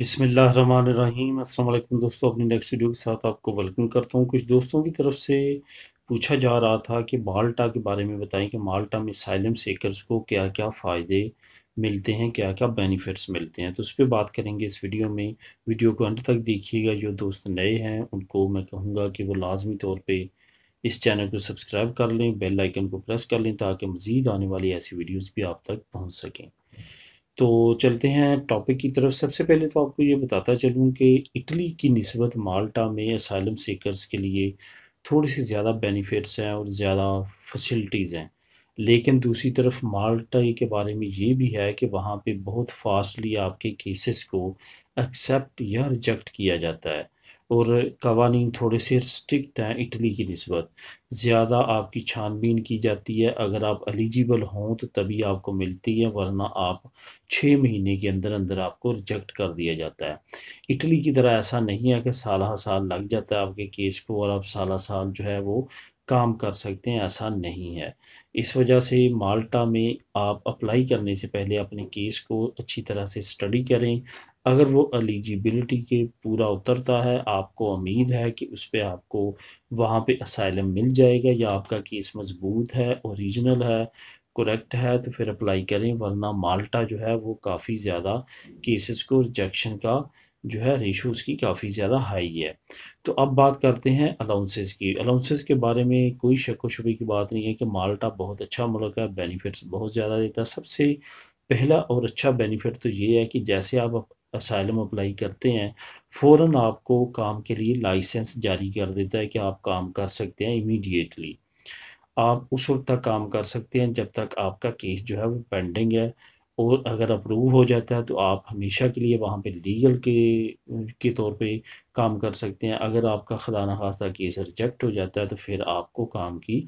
بسم اللہ الرحمن الرحیم السلام علیکم دوستوں اپنی نیکسٹ ویڈیو کے ساتھ آپ کو ویلکم کرتا ہوں کچھ دوستوں کی طرف سے پوچھا جا رہا تھا کہ مالٹا کے بارے میں بتائیں کہ مالٹا میں سائلم سیکرز کو کیا کیا فائدے ملتے ہیں کیا کیا بینیفٹس ملتے ہیں تو اس پہ بات کریں گے اس ویڈیو میں ویڈیو کو انڈ تک دیکھیے گا جو دوست نئے ہیں ان کو میں کہوں گا کہ وہ لازمی طور پہ اس چینل کو سبسکرائب کر لیں بیل آئیکن کو پریس کر لیں تاکہ مزید آنے والی ایسی ویڈیوز بھی آپ تک پہنچ سکیں تو چلتے ہیں ٹاپک کی طرف سب سے پہلے تو آپ کو یہ بتاتا چلوں کہ اٹلی کی نسبت مالٹا میں اسائلم سیکرز کے لیے تھوڑی سی زیادہ بینیفٹس ہیں اور زیادہ فیسلٹیز ہیں لیکن دوسری طرف مالٹا کے بارے میں یہ بھی ہے کہ وہاں پہ بہت فاسٹلی آپ کے کیسز کو ایکسیپٹ یا ریجیکٹ کیا جاتا ہے اور قوانین تھوڑے سے اسٹرکٹ ہیں اٹلی کی نسبت زیادہ آپ کی چھان بین کی جاتی ہے اگر آپ الیجیبل ہوں تو تبھی آپ کو ملتی ہے ورنہ آپ چھ مہینے کے اندر اندر آپ کو ریجیکٹ کر دیا جاتا ہے اٹلی کی طرح ایسا نہیں ہے کہ سالہ سال لگ جاتا ہے آپ کے کیس کو اور آپ سالہ سال جو ہے وہ کام کر سکتے ہیں ایسا نہیں ہے اس وجہ سے مالٹا میں آپ اپلائی کرنے سے پہلے اپنے کیس کو اچھی طرح سے سٹڈی کریں اگر وہ الیجبلٹی کے پورا اترتا ہے آپ کو امید ہے کہ اس پہ آپ کو وہاں پہ اسائلم مل جائے گا یا آپ کا کیس مضبوط ہے اوریجنل ہے کریکٹ ہے تو پھر اپلائی کریں ورنہ مالٹا جو ہے وہ کافی زیادہ کیسز کو ریجیکشن کا جو ہے ریشو اس کی کافی زیادہ ہائی ہے تو اب بات کرتے ہیں الاؤنسز کی الاؤنسز کے بارے میں کوئی شک و شبے کی بات نہیں ہے کہ مالٹا بہت اچھا ملک ہے بینیفٹس بہت زیادہ دیتا ہے سب سے پہلا اور اچھا بینیفٹ تو یہ ہے کہ جیسے آپ اسائلم اپلائی کرتے ہیں فوراً آپ کو کام کے لیے لائسنس جاری کر دیتا ہے کہ آپ کام کر سکتے ہیں امیڈیٹلی آپ اس وقت تک کام کر سکتے ہیں جب تک آپ کا کیس جو ہے وہ پینڈنگ ہے اور اگر اپروو ہو جاتا ہے تو آپ ہمیشہ کے لیے وہاں پہ لیگل کے کے طور پہ کام کر سکتے ہیں اگر آپ کا خدا خاصہ کیس ریجیکٹ ہو جاتا ہے تو پھر آپ کو کام کی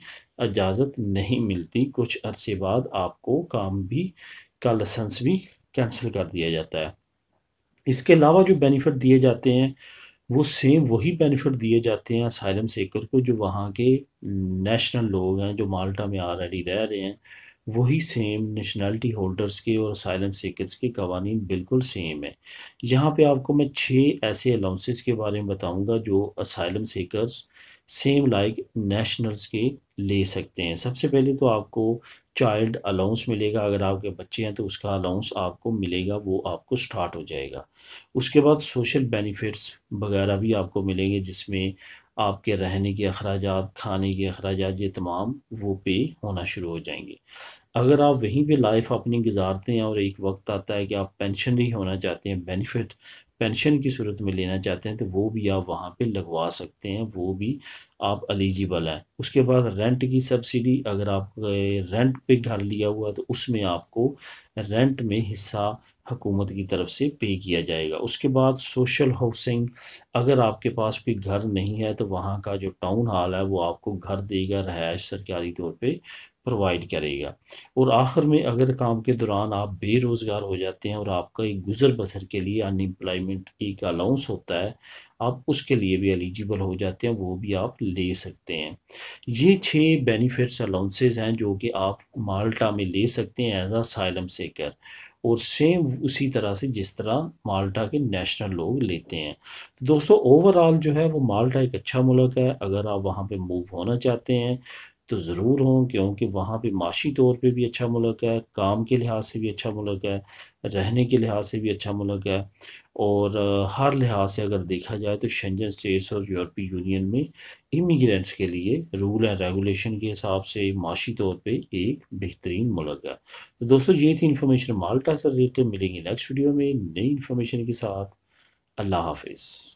اجازت نہیں ملتی کچھ عرصے بعد آپ کو کام بھی کا لائسنس بھی کینسل کر دیا جاتا ہے اس کے علاوہ جو بینیفٹ دیے جاتے ہیں وہ سیم وہی بینیفٹ دیے جاتے ہیں اسائلم سیکر کو جو وہاں کے نیشنل لوگ ہیں جو مالٹا میں آلریڈی رہ رہے ہیں وہی سیم نیشنلٹی ہولڈرز کے اور اسائلم سیکرز کے قوانین بالکل سیم ہیں یہاں پہ آپ کو میں چھ ایسے الاؤنسز کے بارے میں بتاؤں گا جو asylum seekers same like nationals کے لے سکتے ہیں سب سے پہلے تو آپ کو چائلڈ الاؤنس ملے گا اگر آپ کے بچے ہیں تو اس کا الاؤنس آپ کو ملے گا وہ آپ کو سٹارٹ ہو جائے گا اس کے بعد سوشل بینیفٹس وغیرہ بھی آپ کو ملیں گے جس میں آپ کے رہنے کے اخراجات کھانے کے اخراجات یہ تمام وہ پے ہونا شروع ہو جائیں گے اگر آپ وہیں پہ لائف اپنی گزارتے ہیں اور ایک وقت آتا ہے کہ آپ پینشن ہونا چاہتے ہیں بینیفٹ پینشن کی صورت میں لینا چاہتے ہیں تو وہ بھی آپ وہاں پہ لگوا سکتے ہیں وہ بھی آپ الیجیبل ہیں اس کے بعد رینٹ کی سبسڈی اگر آپ رینٹ پہ گھر لیا ہوا تو اس میں آپ کو رینٹ میں حصہ حکومت کی طرف سے پے کیا جائے گا اس کے بعد سوشل ہاؤسنگ اگر آپ کے پاس کوئی گھر نہیں ہے تو وہاں کا جو ٹاؤن ہال ہے وہ آپ کو گھر دے گا رہائش سرکاری طور پہ پروائیڈ کرے گا اور آخر میں اگر کام کے دوران آپ بے روزگار ہو جاتے ہیں اور آپ کا ایک گزر بسر کے لیے ان امپلائمنٹ ایک الاؤنس ہوتا ہے آپ اس کے لیے بھی الیجیبل ہو جاتے ہیں وہ بھی آپ لے سکتے ہیں یہ چھ بینیفٹس الاؤنسز ہیں جو کہ آپ مالٹا میں لے سکتے ہیں ایز آ سائلم سیکر اور سیم اسی طرح سے جس طرح مالٹا کے نیشنل لوگ لیتے ہیں دوستوں اوور آل جو ہے وہ مالٹا ایک اچھا ملک ہے اگر آپ وہاں پہ موو ہونا چاہتے ہیں تو ضرور ہوں کیونکہ وہاں پہ معاشی طور پہ بھی اچھا ملک ہے کام کے لحاظ سے بھی اچھا ملک ہے رہنے کے لحاظ سے بھی اچھا ملک ہے اور ہر لحاظ سے اگر دیکھا جائے تو شنجن اسٹیٹس اور یورپی یونین میں امیگرینٹس کے لیے رول اینڈ ریگولیشن کے حساب سے معاشی طور پہ ایک بہترین ملک ہے تو دوستو یہ تھی انفارمیشن مالٹا سر ریلیٹڈ ملیں گی نیکسٹ ویڈیو میں نئی انفارمیشن کے ساتھ اللہ حافظ